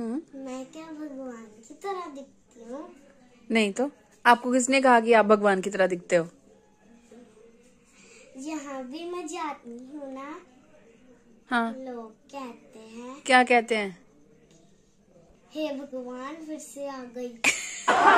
क्या भगवान की तरह दिखती हूँ नहीं तो आपको किसने कहा कि आप भगवान की तरह दिखते हो यहाँ भी मैं जाती हूँ ना हाँ लोग कहते हैं क्या कहते हैं हे भगवान फिर से आ गई